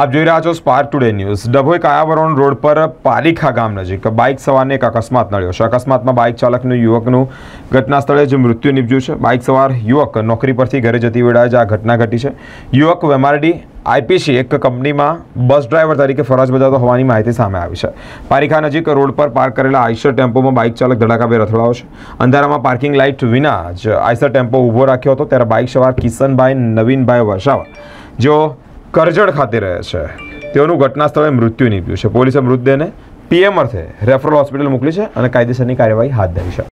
આબ જયરાજ ઓ spark today news Dabhoi Kayavarohan road પર પાલિકા ગામ નજીક બાઇક સવારને એક અચાનક નળ્યો છે અચાનકમાં બાઇક ચાલકનું યુવકનું ઘટનાસ્થળે જ મૃત્યુ નિપજો છે બાઇક સવાર યુવક નોકરી પરથી ઘરે જતી વેળાએ આ ઘટના ઘટી છે યુવક વેમરડી આઈપીસી એક કંપનીમાં બસ ડ્રાઈવર તરીકે ફરજ બજાવતો હવાનીમાં આતે સામે આવી છે પાલિકા નજીક રોડ પર પાર્ક કરેલા આઈસર ટેમ્પોમાં બાઇક ચાલક ધડાકાભેર અથડાયો છે અંધારામાં પાર્કિંગ લાઇટ વિના આઈસર ટેમ્પો ઊભો રાખ્યો હતો ત્યારે બાઇક સવાર કિશનભાઈ નવીનભાઈ વસાવા જો કરજણ ખાતે રહે છે તેઓનું ઘટના સ્થળે મૃત્યુ નીપ્યું છે પોલીસે મૃતદેહને પીએમ અર્થે રેફરલ હોસ્પિટલ મોકલી છે અને કાયદેસરની કાર્યવાહી હાથ ધરી છે